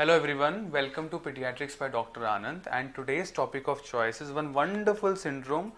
Hello everyone, welcome to Pediatrics by Dr. Anand and today's topic of choice is one wonderful syndrome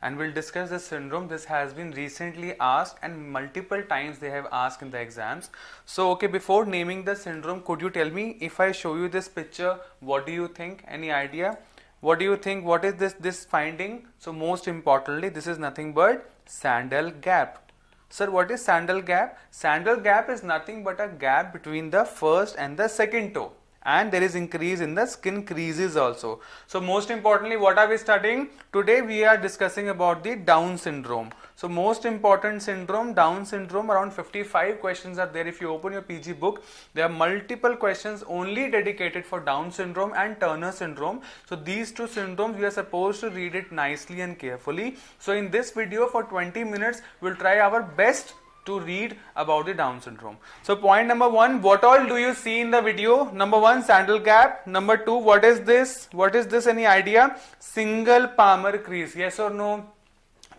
and we'll discuss this syndrome. This has been recently asked and multiple times they have asked in the exams. So okay, before naming the syndrome, could you tell me if I show you this picture, what do you think? Any idea? What do you think? What is this, this finding? So most importantly, this is nothing but sandal gap. Sir, what is sandal gap? Sandal gap is nothing but a gap between the first and the second toe and there is increase in the skin creases also. So most importantly what are we studying? Today we are discussing about the Down syndrome. So most important syndrome, Down syndrome around 55 questions are there if you open your PG book. There are multiple questions only dedicated for Down syndrome and Turner syndrome. So these two syndromes we are supposed to read it nicely and carefully. So in this video for 20 minutes we will try our best to read about the Down syndrome. So point number one, what all do you see in the video? Number one, sandal gap. Number two, what is this? What is this? Any idea? Single palmar crease. Yes or no?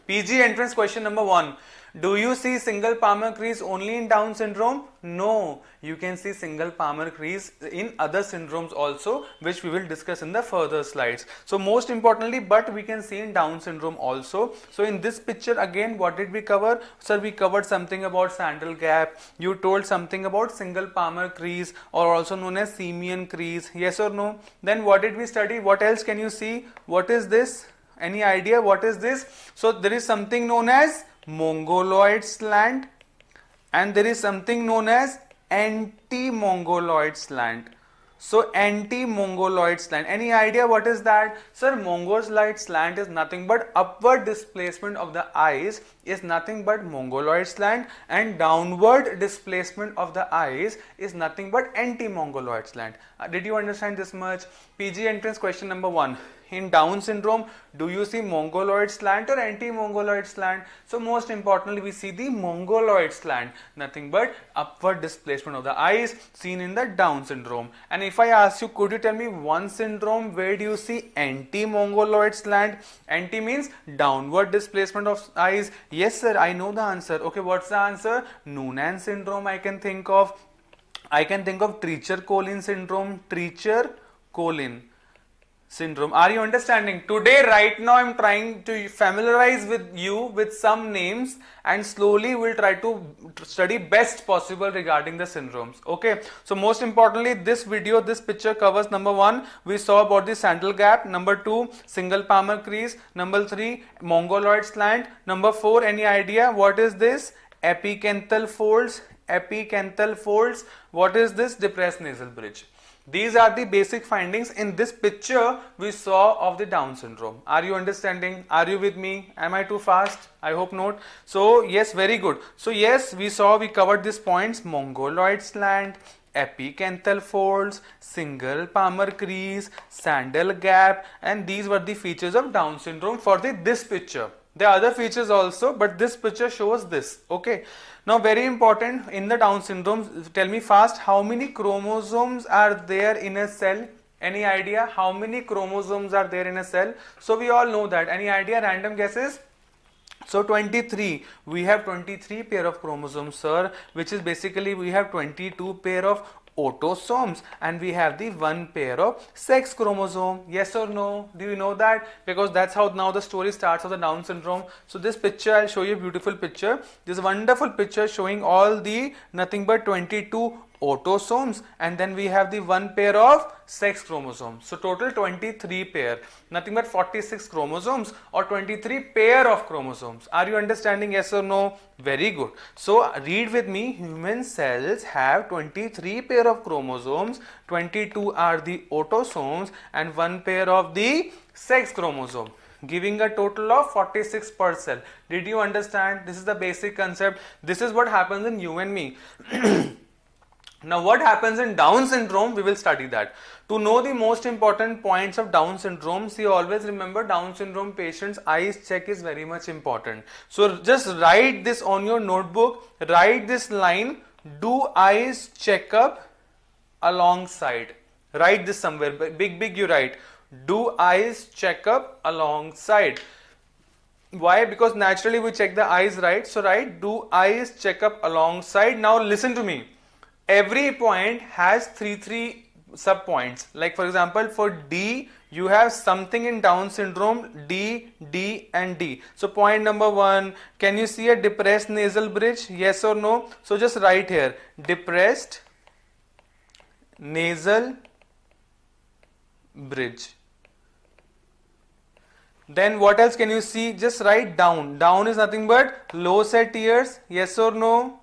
PG entrance question number 1. Do you see single palmar crease only in Down syndrome? No, you can see single palmar crease in other syndromes also which we will discuss in the further slides. So most importantly but we can see in Down syndrome also. So in this picture again what did we cover? Sir we covered something about sandal gap, you told something about single palmar crease or also known as semian crease, yes or no? Then what did we study? What else can you see? What is this? Any idea what is this? So there is something known as mongoloid slant and there is something known as anti-mongoloid slant. So anti-mongoloid slant. Any idea what is that? Sir, mongoloid slant is nothing but upward displacement of the eyes is nothing but mongoloid slant and downward displacement of the eyes is nothing but anti-mongoloid slant. Uh, did you understand this much? PG entrance question number 1. In Down syndrome, do you see mongoloid slant or anti-mongoloid slant? So most importantly, we see the mongoloid slant, nothing but upward displacement of the eyes seen in the Down syndrome. And if I ask you, could you tell me one syndrome where do you see anti-mongoloid slant? Anti means downward displacement of eyes. Yes, sir, I know the answer. Okay, what's the answer? Noonan syndrome I can think of. I can think of Treacher Colin syndrome, Treacher Colin syndrome. Are you understanding? Today, right now, I'm trying to familiarize with you with some names and slowly we'll try to study best possible regarding the syndromes. Okay. So most importantly, this video, this picture covers number one, we saw about the sandal gap. Number two, single palmar crease. Number three, mongoloid slant. Number four, any idea what is this? Epicanthal folds. Epicanthal folds. What is this? Depressed nasal bridge. These are the basic findings in this picture we saw of the Down syndrome. Are you understanding? Are you with me? Am I too fast? I hope not. So, yes, very good. So, yes, we saw, we covered these points Mongoloid slant, epicanthal folds, single palmar crease, sandal gap, and these were the features of Down syndrome for the, this picture there are other features also but this picture shows this okay now very important in the down syndrome tell me fast how many chromosomes are there in a cell any idea how many chromosomes are there in a cell so we all know that any idea random guesses so 23 we have 23 pair of chromosomes sir which is basically we have 22 pair of autosomes and we have the one pair of sex chromosome yes or no do you know that because that's how now the story starts of the down syndrome so this picture i'll show you a beautiful picture this wonderful picture showing all the nothing but 22 autosomes and then we have the one pair of sex chromosomes. So total 23 pair, nothing but 46 chromosomes or 23 pair of chromosomes. Are you understanding yes or no? Very good. So read with me, human cells have 23 pair of chromosomes, 22 are the autosomes and one pair of the sex chromosome giving a total of 46 per cell. Did you understand? This is the basic concept. This is what happens in you and me. Now what happens in Down syndrome, we will study that. To know the most important points of Down syndrome, see always remember Down syndrome patients eyes check is very much important. So just write this on your notebook, write this line, do eyes checkup alongside. Write this somewhere, big big you write, do eyes checkup alongside why because naturally we check the eyes right so right do eyes check up alongside now listen to me every point has three three sub points. like for example for D you have something in Down syndrome D D and D so point number one can you see a depressed nasal bridge yes or no so just write here depressed nasal bridge then what else can you see just write down down is nothing but low set ears yes or no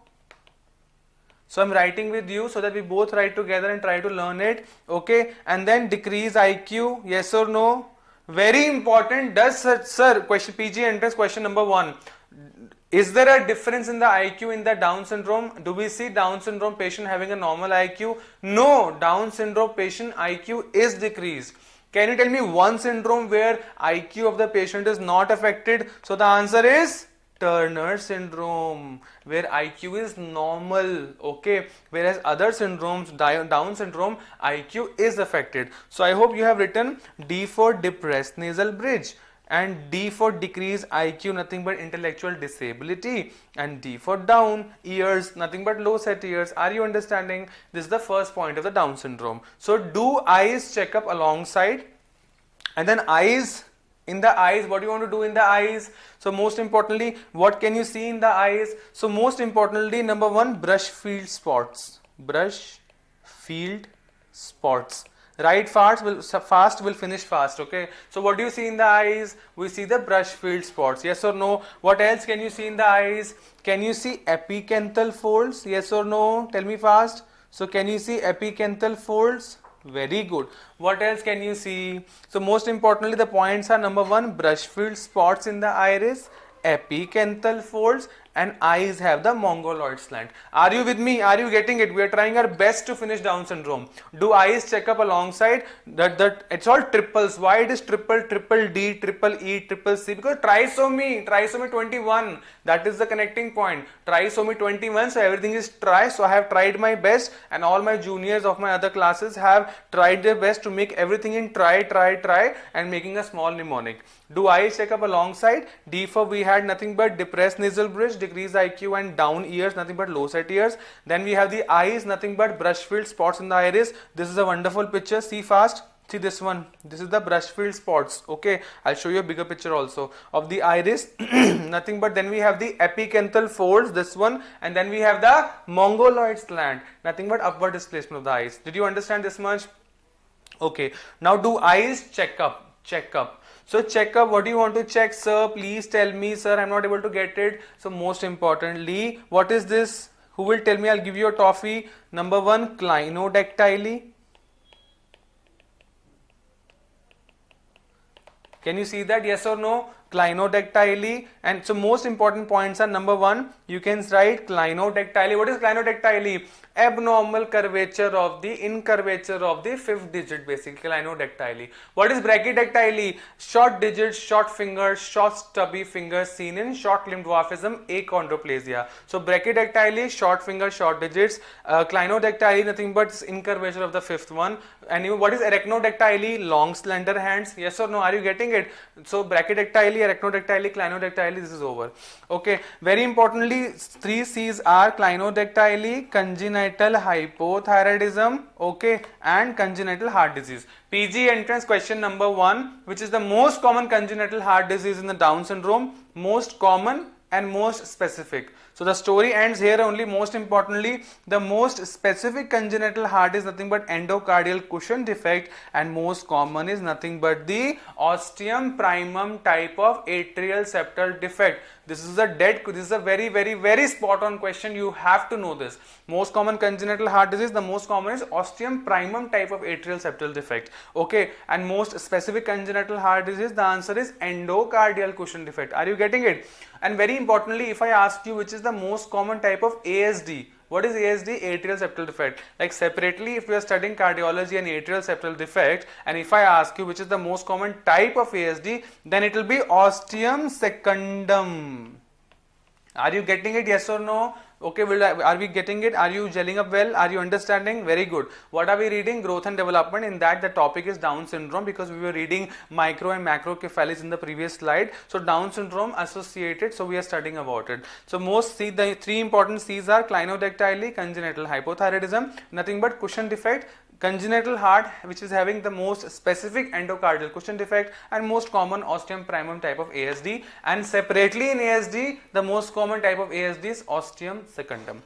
so I'm writing with you so that we both write together and try to learn it. Okay. And then decrease IQ. Yes or no? Very important. Does sir question PG entrance question number one. Is there a difference in the IQ in the Down syndrome? Do we see Down syndrome patient having a normal IQ? No, Down syndrome patient IQ is decreased. Can you tell me one syndrome where IQ of the patient is not affected? So the answer is Turner syndrome where IQ is normal okay whereas other syndromes down syndrome IQ is affected so I hope you have written D for depressed nasal bridge and D for decrease IQ nothing but intellectual disability and D for down ears nothing but low set ears are you understanding this is the first point of the down syndrome so do eyes checkup alongside and then eyes in the eyes what do you want to do in the eyes so most importantly what can you see in the eyes so most importantly number one brush field spots brush field spots right fast will fast will finish fast okay so what do you see in the eyes we see the brush field spots yes or no what else can you see in the eyes can you see epicanthal folds yes or no tell me fast so can you see epicanthal folds very good what else can you see so most importantly the points are number one brush field spots in the iris epicanthal folds and eyes have the mongoloid slant. Are you with me? Are you getting it? We are trying our best to finish Down syndrome. Do eyes check up alongside that that it's all triples. Why it is triple, triple D, triple E, triple C? Because trisomy, trisomy 21, that is the connecting point. Trisomy 21, so everything is try. So I have tried my best, and all my juniors of my other classes have tried their best to make everything in try, try, try, and making a small mnemonic. Do eyes check up alongside? D for we had nothing but depressed nasal bridge decreased IQ and down ears, nothing but low set ears. Then we have the eyes, nothing but brush filled spots in the iris. This is a wonderful picture. See fast see this one this is the brush field spots okay i'll show you a bigger picture also of the iris nothing but then we have the epicanthal folds this one and then we have the mongoloid slant nothing but upward displacement of the eyes did you understand this much okay now do eyes check up check up so check up what do you want to check sir please tell me sir I'm not able to get it. So most importantly what is this who will tell me I'll give you a toffee number 1 clinodactyly can you see that yes or no clinodactyly and so most important points are number one you can write clinodactyly what is clinodactyly abnormal curvature of the incurvature of the fifth digit basically clinodactyly. What is brachydactyly? Short digits, short fingers, short stubby fingers seen in short limb dwarfism achondroplasia. So brachydactyly, short fingers, short digits, uh, clinodactyly nothing but incurvature of the fifth one. And what is arachnodactyly? Long slender hands. Yes or no? Are you getting it? So brachydactyly dactyly, arachnodactyly, clinodactyly, this is over. Okay, very importantly, three C's are clinodactyly, congenital hypothyroidism, okay, and congenital heart disease. PG entrance question number one, which is the most common congenital heart disease in the Down syndrome, most common and most specific. So the story ends here only. Most importantly, the most specific congenital heart is nothing but endocardial cushion defect and most common is nothing but the ostium primum type of atrial septal defect. This is a dead, this is a very, very, very spot on question. You have to know this. Most common congenital heart disease, the most common is ostium primum type of atrial septal defect. Okay, and most specific congenital heart disease, the answer is endocardial cushion defect. Are you getting it? And very importantly, if I ask you which is the most common type of ASD. What is ASD? Atrial septal defect. Like separately, if we are studying cardiology and atrial septal defect, and if I ask you which is the most common type of ASD, then it will be ostium secundum. Are you getting it? Yes or no? okay will I, are we getting it are you gelling up well are you understanding very good what are we reading growth and development in that the topic is down syndrome because we were reading micro and macrocephaly in the previous slide so down syndrome associated so we are studying about it so most see the three important c's are clinodactyly congenital hypothyroidism nothing but cushion defect congenital heart which is having the most specific endocardial cushion defect and most common ostium primum type of ASD and separately in ASD the most common type of ASD is ostium secundum.